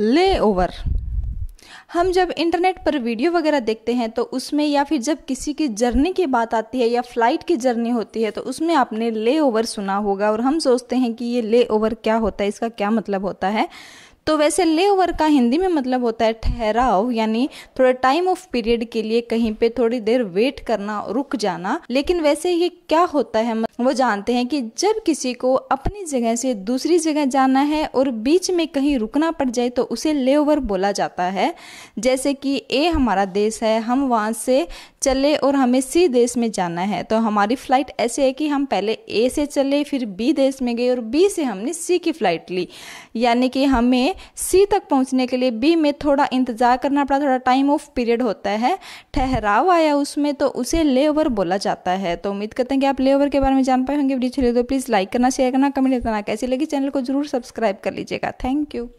ले ओवर हम जब इंटरनेट पर वीडियो वगैरह देखते हैं तो उसमें या फिर जब किसी की जर्नी की बात आती है या फ्लाइट की जर्नी होती है तो उसमें आपने ले ओवर सुना होगा और हम सोचते हैं कि ये ले ओवर क्या होता है इसका क्या मतलब होता है तो वैसे ले ओवर का हिंदी में मतलब होता है ठहराव यानी थोड़ा टाइम ऑफ पीरियड के लिए कहीं पे थोड़ी देर वेट करना रुक जाना लेकिन वैसे ये क्या होता है वो जानते हैं कि जब किसी को अपनी जगह से दूसरी जगह जाना है और बीच में कहीं रुकना पड़ जाए तो उसे ओवर बोला जाता है जैसे कि ए हमारा देश है हम वहाँ से चले और हमें सी देश में जाना है तो हमारी फ़्लाइट ऐसे है कि हम पहले ए से चले फिर बी देश में गए और बी से हमने सी की फ़्लाइट ली यानी कि हमें सी तक पहुँचने के लिए बी में थोड़ा इंतज़ार करना पड़ा थोड़ा टाइम ऑफ पीरियड होता है ठहराव आया उसमें तो उसे ओवर बोला जाता है तो उम्मीद करते हैं कि आप लेओवर के बारे में जान पाए होंगे वीडियो चले तो प्लीज़ लाइक करना शेयर करना कमेंट करना कैसी लगी चैनल को जरूर सब्सक्राइब कर लीजिएगा थैंक यू